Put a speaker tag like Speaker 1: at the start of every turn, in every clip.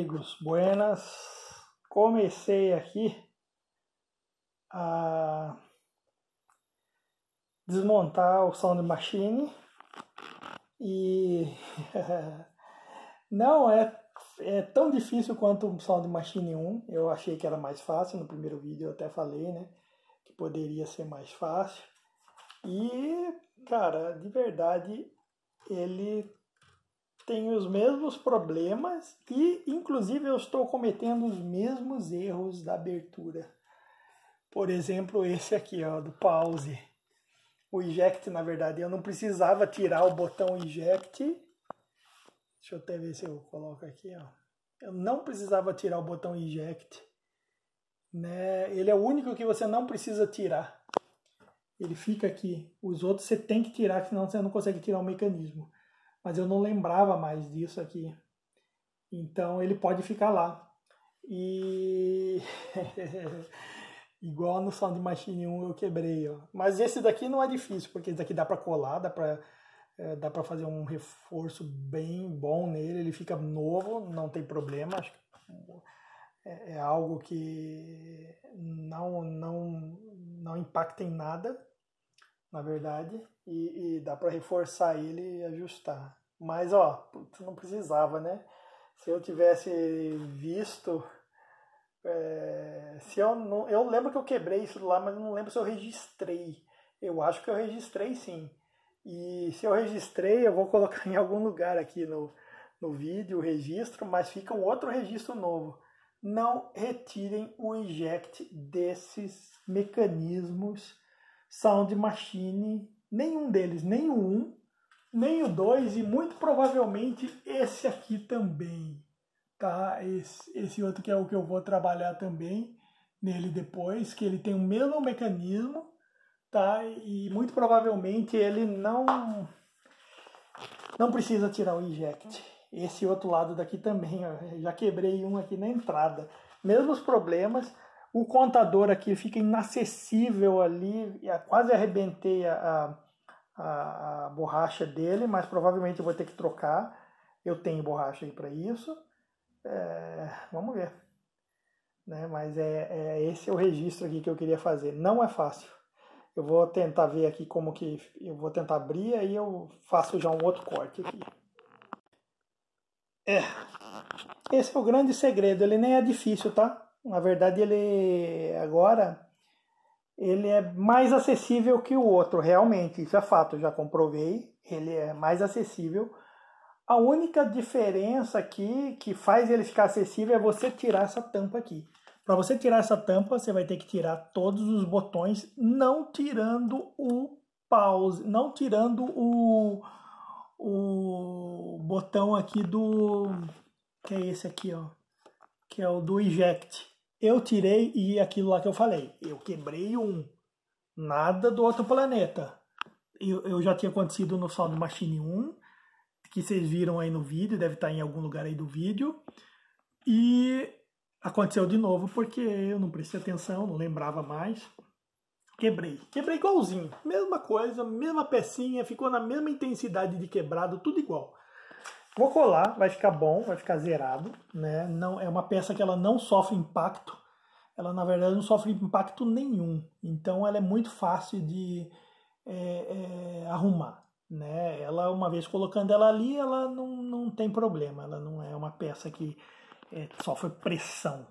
Speaker 1: amigos, buenas. Comecei aqui a desmontar o Sound Machine e não é, é tão difícil quanto o Sound Machine 1. Eu achei que era mais fácil, no primeiro vídeo eu até falei, né, que poderia ser mais fácil. E, cara, de verdade, ele tenho os mesmos problemas e, inclusive, eu estou cometendo os mesmos erros da abertura. Por exemplo, esse aqui, ó, do pause. O eject, na verdade, eu não precisava tirar o botão eject. Deixa eu até ver se eu coloco aqui, ó. Eu não precisava tirar o botão eject. Né? Ele é o único que você não precisa tirar. Ele fica aqui. Os outros você tem que tirar, senão você não consegue tirar o mecanismo mas eu não lembrava mais disso aqui. Então ele pode ficar lá. E igual no Sound Machine 1 eu quebrei, ó. Mas esse daqui não é difícil, porque esse daqui dá para colar, dá para é, dá para fazer um reforço bem bom nele, ele fica novo, não tem problema. Acho que é, é algo que não não não impacta em nada na verdade, e, e dá para reforçar ele e ajustar. Mas, ó, não precisava, né? Se eu tivesse visto. É, se eu não. Eu lembro que eu quebrei isso lá, mas não lembro se eu registrei. Eu acho que eu registrei sim. E se eu registrei, eu vou colocar em algum lugar aqui no, no vídeo o registro, mas fica um outro registro novo. Não retirem o inject desses mecanismos Sound Machine, nenhum deles, nem o 1, nem o 2 e muito provavelmente esse aqui também, tá? Esse, esse outro que é o que eu vou trabalhar também nele depois, que ele tem o mesmo mecanismo, tá? E muito provavelmente ele não não precisa tirar o inject. Esse outro lado daqui também, ó, já quebrei um aqui na entrada. Mesmos problemas, o contador aqui fica inacessível ali, quase arrebentei a, a, a borracha dele, mas provavelmente eu vou ter que trocar. Eu tenho borracha aí para isso. É, vamos ver. Né? Mas é, é esse é o registro aqui que eu queria fazer. Não é fácil. Eu vou tentar ver aqui como que eu vou tentar abrir aí eu faço já um outro corte aqui. É. Esse é o grande segredo, ele nem é difícil, tá? Na verdade, ele agora ele é mais acessível que o outro, realmente, isso é fato, já comprovei, ele é mais acessível. A única diferença aqui que faz ele ficar acessível é você tirar essa tampa aqui. Para você tirar essa tampa, você vai ter que tirar todos os botões, não tirando o pause, não tirando o, o botão aqui do que é esse aqui, ó, que é o do eject eu tirei e aquilo lá que eu falei, eu quebrei um nada do outro planeta. Eu, eu já tinha acontecido no Sound Machine 1, que vocês viram aí no vídeo, deve estar em algum lugar aí do vídeo. E aconteceu de novo porque eu não prestei atenção, não lembrava mais. Quebrei. Quebrei igualzinho. Mesma coisa, mesma pecinha, ficou na mesma intensidade de quebrado, tudo igual. Vou colar, vai ficar bom, vai ficar zerado, né? Não é uma peça que ela não sofre impacto. Ela na verdade não sofre impacto nenhum. Então ela é muito fácil de é, é, arrumar, né? Ela uma vez colocando ela ali, ela não, não tem problema. Ela não é uma peça que é, sofre pressão,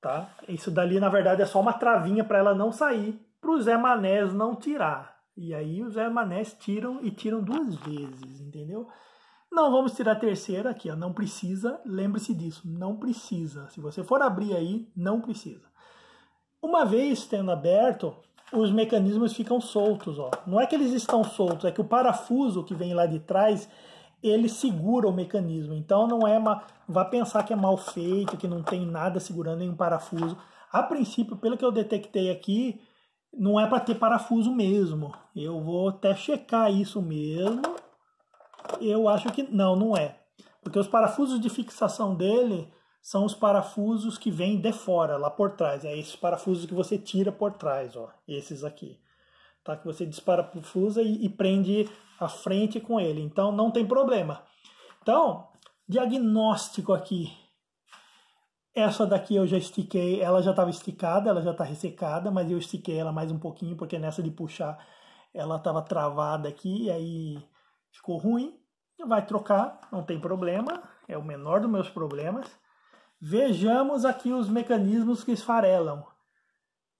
Speaker 1: tá? Isso dali na verdade é só uma travinha para ela não sair, para os Zé Manés não tirar. E aí os Zé Manés tiram e tiram duas vezes, entendeu? Não vamos tirar a terceira aqui, ó, não precisa. Lembre-se disso, não precisa. Se você for abrir aí, não precisa. Uma vez tendo aberto, os mecanismos ficam soltos, ó. Não é que eles estão soltos, é que o parafuso que vem lá de trás, ele segura o mecanismo. Então não é uma, vá pensar que é mal feito, que não tem nada segurando nenhum parafuso. A princípio, pelo que eu detectei aqui, não é para ter parafuso mesmo. Eu vou até checar isso mesmo eu acho que não, não é. Porque os parafusos de fixação dele são os parafusos que vêm de fora, lá por trás. É esses parafusos que você tira por trás, ó. Esses aqui. Tá? Que você o e, e prende a frente com ele. Então não tem problema. Então, diagnóstico aqui. Essa daqui eu já estiquei, ela já estava esticada, ela já está ressecada, mas eu estiquei ela mais um pouquinho, porque nessa de puxar ela estava travada aqui, e aí ficou ruim, vai trocar, não tem problema, é o menor dos meus problemas. Vejamos aqui os mecanismos que esfarelam.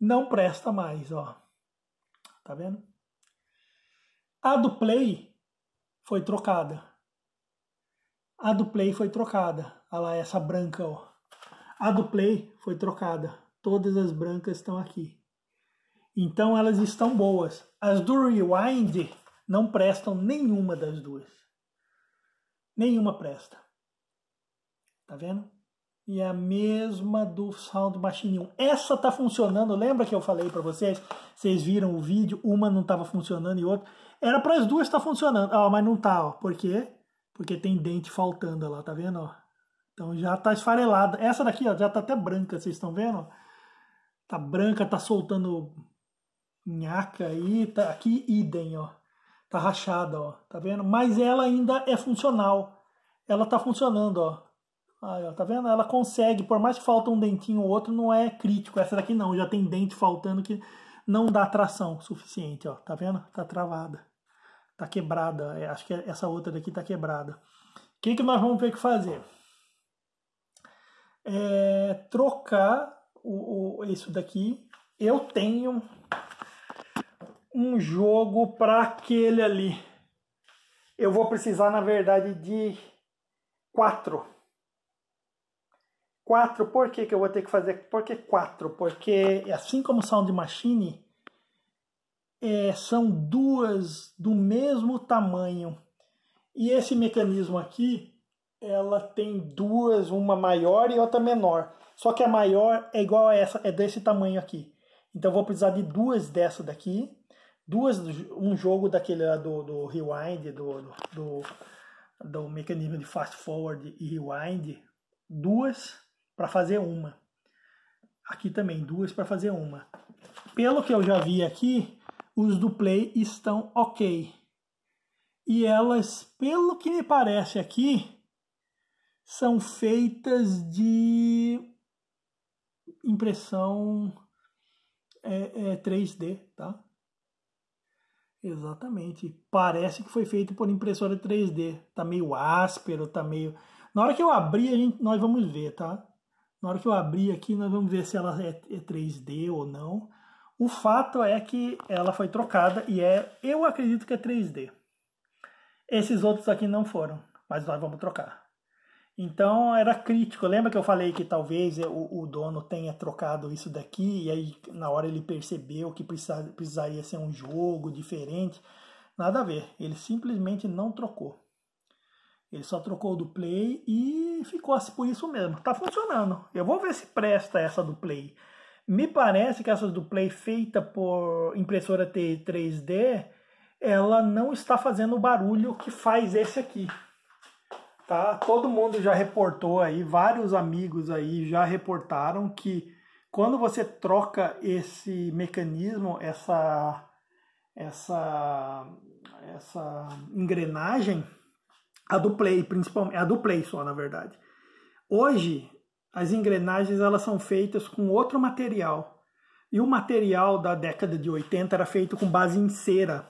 Speaker 1: Não presta mais, ó. Tá vendo? A do play foi trocada. A do play foi trocada. Olha lá essa branca, ó. A do play foi trocada. Todas as brancas estão aqui. Então elas estão boas. As do rewind não prestam nenhuma das duas. Nenhuma presta. Tá vendo? E é a mesma do Sound Machine 1. Essa tá funcionando, lembra que eu falei para vocês? Vocês viram o vídeo, uma não tava funcionando e outra. Era para as duas estar tá funcionando. Ah, mas não tá, ó. Por quê? Porque tem dente faltando lá, tá vendo, ó? Então já tá esfarelada. Essa daqui, ó, já tá até branca, vocês estão vendo? Tá branca, tá soltando nhaca aí, tá aqui idem, ó. Tá rachada, ó. Tá vendo? Mas ela ainda é funcional. Ela tá funcionando, ó. Aí, ó, tá vendo? Ela consegue, por mais que falta um dentinho ou outro, não é crítico. Essa daqui não, já tem dente faltando que não dá tração suficiente, ó. Tá vendo? Tá travada. Tá quebrada. É, acho que essa outra daqui tá quebrada. O que, que nós vamos ter que fazer? É, trocar o, o, isso daqui. Eu tenho um jogo para aquele ali. Eu vou precisar, na verdade, de quatro. Quatro, por que, que eu vou ter que fazer? Por que quatro? Porque assim como Sound Machine, é, são duas do mesmo tamanho. E esse mecanismo aqui, ela tem duas, uma maior e outra menor. Só que a maior é igual a essa, é desse tamanho aqui. Então vou precisar de duas dessa daqui duas um jogo daquele lá do, do rewind do, do, do mecanismo de fast forward e rewind duas para fazer uma aqui também duas para fazer uma pelo que eu já vi aqui os do play estão ok e elas pelo que me parece aqui são feitas de impressão é, é 3D, tá? Exatamente. Parece que foi feito por impressora 3D. Tá meio áspero, tá meio. Na hora que eu abrir, a gente, nós vamos ver, tá? Na hora que eu abrir aqui, nós vamos ver se ela é 3D é ou não. O fato é que ela foi trocada e é, eu acredito que é 3D. Esses outros aqui não foram, mas nós vamos trocar. Então era crítico. Lembra que eu falei que talvez o, o, dono tenha trocado isso daqui e aí na hora ele percebeu que precisa, precisaria ser um jogo diferente? Nada a ver. Ele simplesmente não trocou. Ele só trocou do play e ficou assim por isso mesmo. Tá funcionando. Eu vou ver se presta essa do play. Me parece que essa do play feita por impressora T3D, ela não está fazendo o barulho que faz esse aqui tá? Todo mundo já reportou aí, vários amigos aí já reportaram que quando você troca esse mecanismo, essa essa essa engrenagem, a do play, principalmente, é a do play só, na verdade. Hoje, as engrenagens elas são feitas com outro material. E o material da década de 80 era feito com base em cera,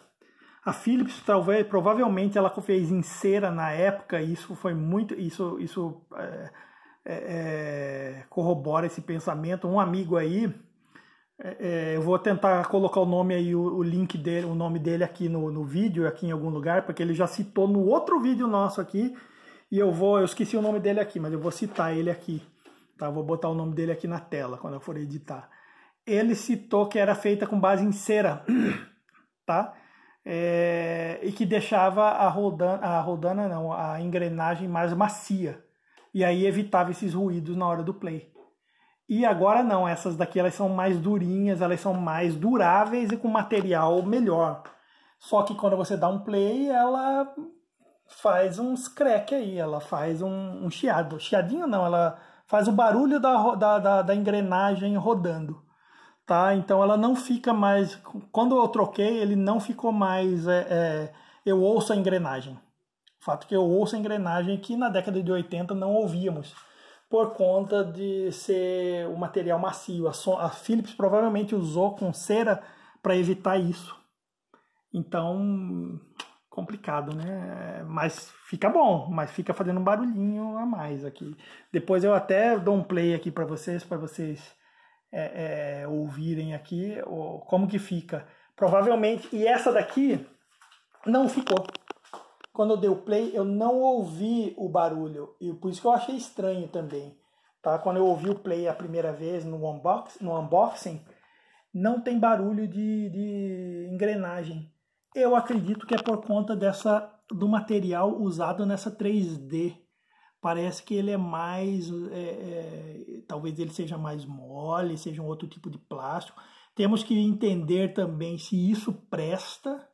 Speaker 1: a Philips talvez, provavelmente ela fez em cera na época e isso foi muito, isso, isso é, é, é corrobora esse pensamento. Um amigo aí, é, é, eu vou tentar colocar o nome aí, o, o, link dele, o nome dele aqui no, no vídeo, aqui em algum lugar, porque ele já citou no outro vídeo nosso aqui. E eu vou, eu esqueci o nome dele aqui, mas eu vou citar ele aqui. Tá? vou botar o nome dele aqui na tela quando eu for editar. Ele citou que era feita com base em cera, tá? é, e que deixava a rodana, a rodana não, a engrenagem mais macia. E aí evitava esses ruídos na hora do play. E agora não, essas daqui elas são mais durinhas, elas são mais duráveis e com material melhor. Só que quando você dá um play, ela faz uns crack aí, ela faz um, um chiado. Chiadinho não, ela faz o barulho da, da, da, da engrenagem rodando tá? Então ela não fica mais. Quando eu troquei, ele não ficou mais. É, é, eu ouço a engrenagem. O fato é que eu ouço a engrenagem que na década de 80 não ouvíamos, por conta de ser o um material macio. A, a Philips provavelmente usou com cera para evitar isso. Então, complicado, né? Mas fica bom, mas fica fazendo um barulhinho a mais aqui. Depois eu até dou um play aqui para vocês, para vocês é, é, ouvirem aqui, como que fica. Provavelmente, e essa daqui não ficou. Quando eu dei o play, eu não ouvi o barulho, e por isso que eu achei estranho também. Tá? Quando eu ouvi o play a primeira vez no, unbox, no unboxing, não tem barulho de, de engrenagem. Eu acredito que é por conta dessa do material usado nessa 3D parece que ele é mais, é, é, talvez ele seja mais mole, seja um outro tipo de plástico. Temos que entender também se isso presta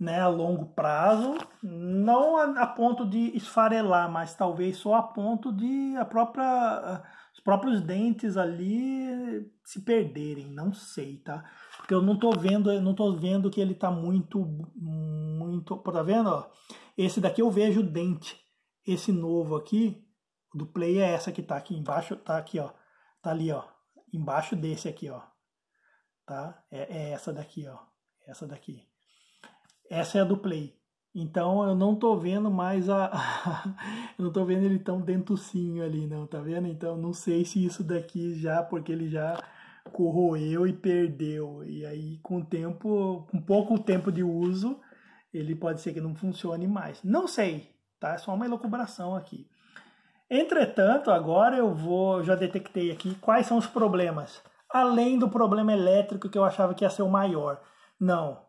Speaker 1: né, a longo prazo, não a, a ponto de esfarelar, mas talvez só a ponto de a própria, os próprios dentes ali se perderem, não sei, tá? Porque eu não tô vendo, não tô vendo que ele tá muito, muito, tá vendo? Ó, esse daqui eu vejo o dente, esse novo aqui, do play é essa que tá aqui embaixo, tá aqui, ó. Tá ali, ó. Embaixo desse aqui, ó. Tá? É, é essa daqui, ó. Essa daqui. Essa é a do play. Então eu não tô vendo mais a. eu não tô vendo ele tão dentucinho ali, não, tá vendo? Então não sei se isso daqui já, porque ele já corroeu e perdeu. E aí, com o tempo, com pouco tempo de uso, ele pode ser que não funcione mais. Não sei, tá? É só uma elucubração aqui. Entretanto, agora eu vou, já detectei aqui quais são os problemas. Além do problema elétrico que eu achava que ia ser o maior. Não,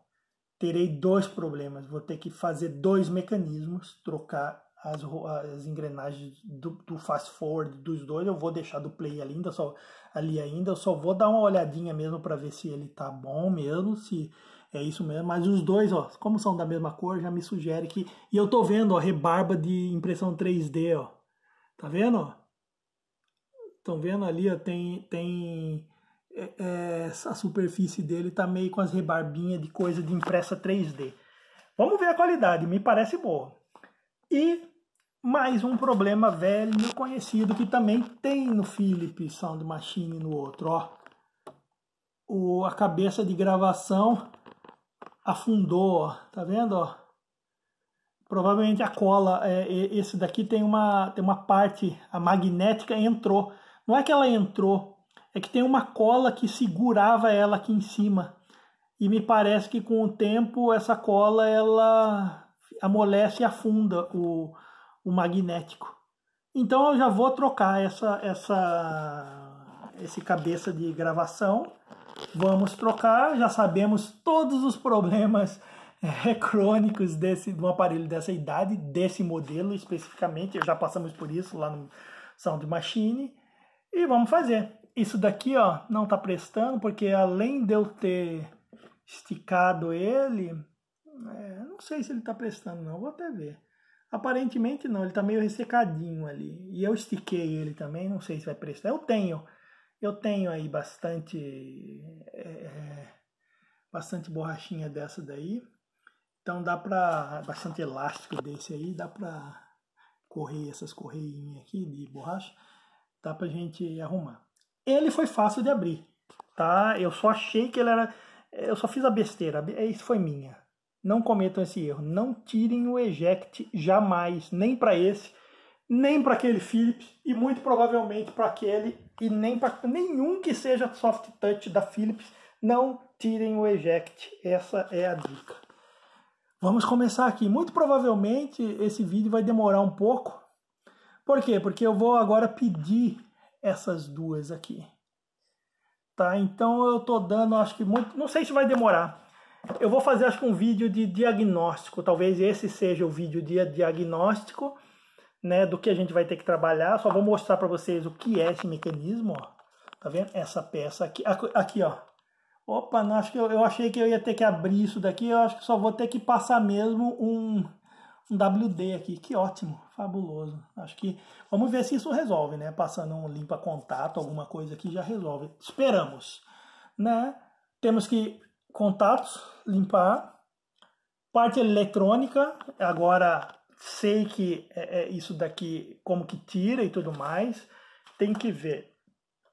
Speaker 1: terei dois problemas. Vou ter que fazer dois mecanismos, trocar as, as engrenagens do, do, fast forward dos dois. Eu vou deixar do play ali ainda, só, ali ainda. Eu só vou dar uma olhadinha mesmo para ver se ele tá bom mesmo, se é isso mesmo, mas os dois, ó, como são da mesma cor, já me sugere que. E eu tô vendo, ó, rebarba de impressão 3D, ó. Tá vendo? Estão vendo ali, ó, tem. tem é, é a superfície dele tá meio com as rebarbinhas de coisa de impressa 3D. Vamos ver a qualidade, me parece boa. E mais um problema velho e conhecido que também tem no Philips Sound Machine no outro, ó. O, a cabeça de gravação afundou, tá vendo? Ó? Provavelmente a cola, é, esse daqui tem uma, tem uma parte, a magnética entrou. Não é que ela entrou, é que tem uma cola que segurava ela aqui em cima. E me parece que com o tempo essa cola ela amolece e afunda o, o magnético. Então eu já vou trocar essa, essa, esse cabeça de gravação vamos trocar. Já sabemos todos os problemas é, crônicos desse do aparelho dessa idade, desse modelo especificamente. Já passamos por isso lá no Sound Machine. E vamos fazer. Isso daqui ó, não está prestando, porque além de eu ter esticado ele, é, não sei se ele está prestando não, vou até ver. Aparentemente não, ele está meio ressecadinho ali. E eu estiquei ele também, não sei se vai prestar. Eu tenho eu tenho aí bastante, é, é, bastante borrachinha dessa daí. Então dá para bastante elástico desse aí, dá para correr essas correinhas aqui de borracha, dá pra gente arrumar. Ele foi fácil de abrir, tá? Eu só achei que ele era, eu só fiz a besteira, é, isso foi minha. Não cometam esse erro, não tirem o eject jamais, nem para esse, nem para aquele Philips e muito provavelmente para aquele e nem para nenhum que seja soft touch da Philips. Não tirem o eject, essa é a dica. Vamos começar aqui. Muito provavelmente esse vídeo vai demorar um pouco. Por quê? Porque eu vou agora pedir essas duas aqui. Tá? Então eu tô dando, acho que muito, não sei se vai demorar. Eu vou fazer acho que um vídeo de diagnóstico, talvez esse seja o vídeo de diagnóstico né, do que a gente vai ter que trabalhar. Só vou mostrar para vocês o que é esse mecanismo, ó. Tá vendo? Essa peça aqui, aqui, ó. Opa, não, acho que eu, eu achei que eu ia ter que abrir isso daqui. Eu acho que só vou ter que passar mesmo um, um WD aqui. Que ótimo, fabuloso. Acho que vamos ver se isso resolve, né? Passando um limpa contato, alguma coisa aqui já resolve. Esperamos, né? Temos que contatos, limpar, parte eletrônica, agora sei que é, é isso daqui como que tira e tudo mais. Tem que ver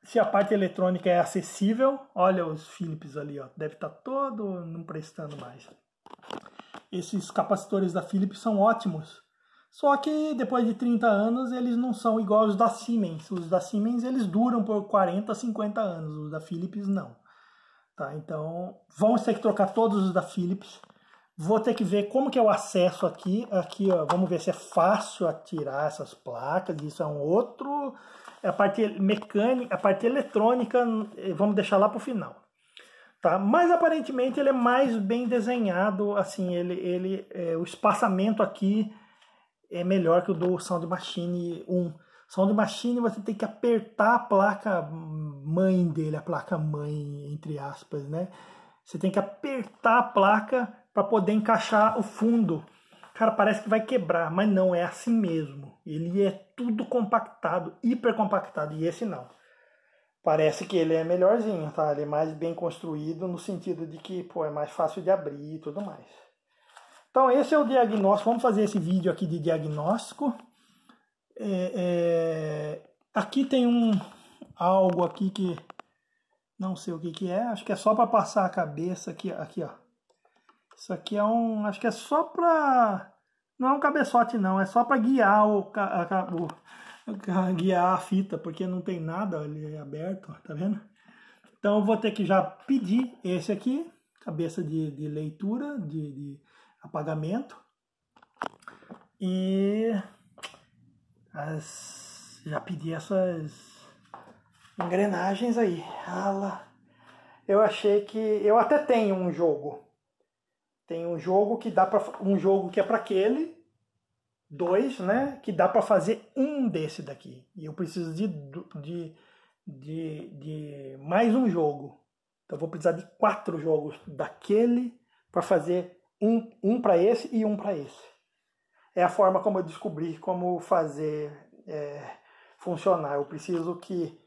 Speaker 1: se a parte eletrônica é acessível. Olha os Philips ali, ó, deve estar tá todo não prestando mais. Esses capacitores da Philips são ótimos. Só que depois de 30 anos eles não são iguais aos da Siemens. Os da Siemens eles duram por 40, 50 anos, os da Philips não. Tá? Então, vão ter que trocar todos os da Philips. Vou ter que ver como que é o acesso aqui. Aqui, ó, vamos ver se é fácil atirar essas placas. Isso é um outro. É a parte mecânica, a parte eletrônica, eh, vamos deixar lá para o final. Tá? Mas aparentemente ele é mais bem desenhado, assim, ele, ele é, o espaçamento aqui é melhor que o do Sound Machine 1. Sound Machine você tem que apertar a placa mãe dele, a placa mãe, entre aspas, né? Você tem que apertar a placa para poder encaixar o fundo. Cara, parece que vai quebrar, mas não é assim mesmo. Ele é tudo compactado, hiper compactado, e esse não. Parece que ele é melhorzinho, tá? Ele é mais bem construído no sentido de que, pô, é mais fácil de abrir e tudo mais. Então esse é o diagnóstico. Vamos fazer esse vídeo aqui de diagnóstico. É, é... Aqui tem um algo aqui que não sei o que, que é. Acho que é só para passar a cabeça aqui, aqui, ó. Isso aqui é um. Acho que é só pra. Não é um cabeçote, não. É só pra guiar o, a, a, guiar a fita, porque não tem nada ele é aberto, tá vendo? Então eu vou ter que já pedir esse aqui, cabeça de, de leitura, de, de apagamento. E as, já pedi essas engrenagens aí. Ala. Eu achei que. Eu até tenho um jogo tem um jogo que dá para um jogo que é para aquele, dois, né? Que dá para fazer um desse daqui. E eu preciso de, de, de, de mais um jogo. Então vou precisar de quatro jogos daquele para fazer um, um para esse e um para esse. É a forma como eu descobri como fazer é, funcionar. Eu preciso que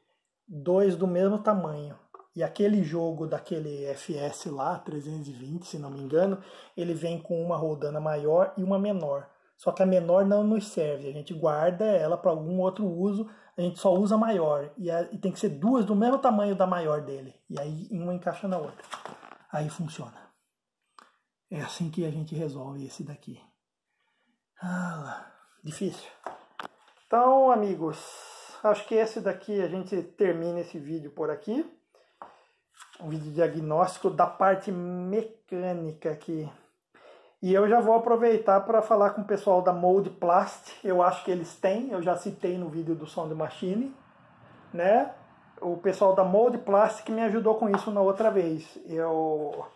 Speaker 1: dois do mesmo tamanho e aquele jogo daquele FS lá, 320, se não me engano, ele vem com uma roldana maior e uma menor. Só que a menor não nos serve, a gente guarda ela para algum outro uso, a gente só usa a maior. E, a, e, tem que ser duas do mesmo tamanho da maior dele. E aí uma encaixa na outra. Aí funciona. É assim que a gente resolve esse daqui. Ah, difícil. Então, amigos, acho que esse daqui a gente termina esse vídeo por aqui um vídeo diagnóstico da parte mecânica aqui. E eu já vou aproveitar para falar com o pessoal da Mold Plast. Eu acho que eles têm, eu já citei no vídeo do Sound Machine, né? O pessoal da Mold Plast que me ajudou com isso na outra vez. Eu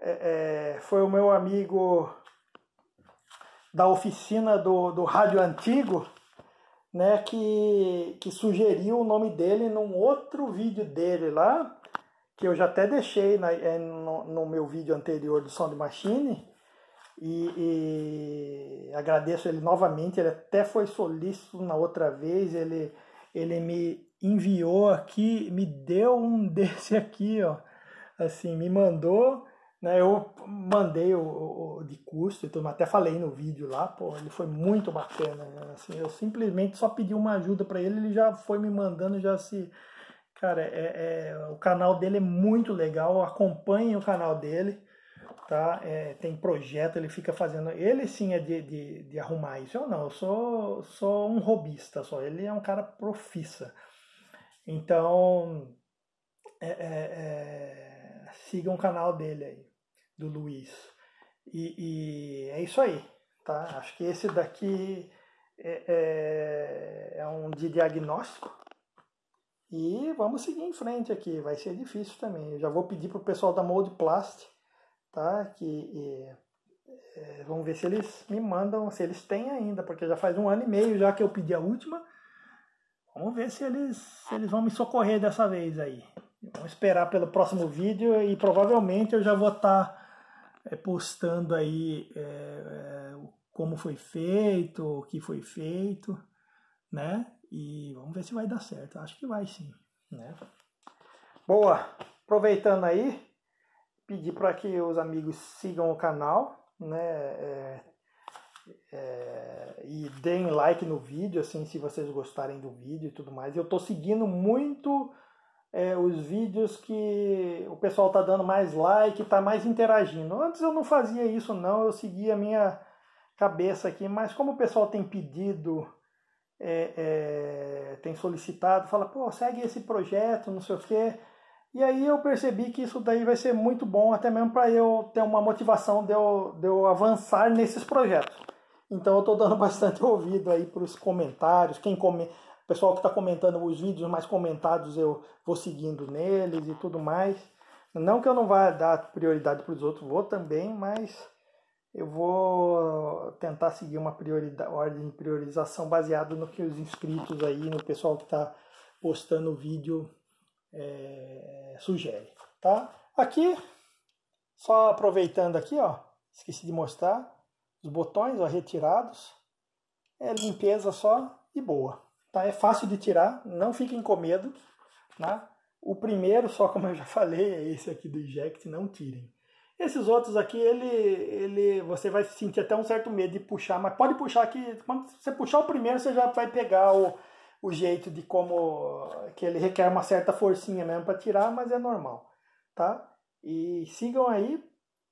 Speaker 1: é, é, foi o meu amigo da oficina do, do rádio antigo, né? Que que sugeriu o nome dele num outro vídeo dele lá que eu já até deixei na, é, no, no, meu vídeo anterior do Sound Machine, e, e, agradeço ele novamente, ele até foi solícito na outra vez, ele, ele me enviou aqui, me deu um desse aqui, ó, assim, me mandou, né, eu mandei o, o, o de custo, tudo até falei no vídeo lá, pô, ele foi muito bacana, né, assim, eu simplesmente só pedi uma ajuda para ele, ele já foi me mandando, já se Cara, é, é, o canal dele é muito legal, acompanhem o canal dele, tá? É, tem projeto, ele fica fazendo. Ele sim é de, de, de, arrumar isso. Eu não, eu sou, sou um robista só. Ele é um cara profissa. Então, é, é, é sigam o canal dele aí, do Luiz. E, e é isso aí, tá? Acho que esse daqui é, é, é um de diagnóstico e vamos seguir em frente aqui, vai ser difícil também. Eu já vou pedir para o pessoal da Mold Plast, tá? Que e, é, vamos ver se eles me mandam, se eles têm ainda, porque já faz um ano e meio já que eu pedi a última. Vamos ver se eles, se eles vão me socorrer dessa vez aí. Vamos esperar pelo próximo vídeo e provavelmente eu já vou estar tá, é, postando aí é, é como foi feito, o que foi feito, né? E vamos ver se vai dar certo. Acho que vai sim, né? Boa. Aproveitando aí, pedir para que os amigos sigam o canal, né? É, é, e deem like no vídeo, assim, se vocês gostarem do vídeo e tudo mais. Eu tô seguindo muito é, os vídeos que o pessoal tá dando mais like, tá mais interagindo. Antes eu não fazia isso não, eu seguia a minha cabeça aqui, mas como o pessoal tem pedido é, é, tem solicitado, fala, pô, segue esse projeto, não sei o quê. E aí eu percebi que isso daí vai ser muito bom, até mesmo para eu ter uma motivação de eu, de eu avançar nesses projetos. Então eu estou dando bastante ouvido aí para os comentários, quem come, o pessoal que está comentando os vídeos mais comentados eu vou seguindo neles e tudo mais. Não que eu não vá dar prioridade para os outros, vou também, mas eu vou tentar seguir uma ordem de priorização baseada no que os inscritos aí, no pessoal que está postando o vídeo é, eh, sugere, tá? Aqui, só aproveitando aqui, ó, esqueci de mostrar, os botões, ó, retirados, é limpeza só e boa, tá? É fácil de tirar, não fiquem com medo, tá? O primeiro, só como eu já falei, é esse aqui do Eject, não tirem. Esses outros aqui, ele, ele, você vai sentir até um certo medo de puxar, mas pode puxar que quando você puxar o primeiro, você já vai pegar o, o jeito de como que ele requer uma certa forcinha mesmo para tirar, mas é normal, tá? E sigam aí,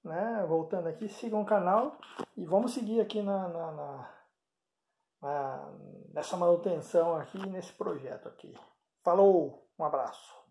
Speaker 1: né? Voltando aqui, sigam o canal e vamos seguir aqui na, na, na, na nessa manutenção aqui nesse projeto aqui. Falou, um abraço.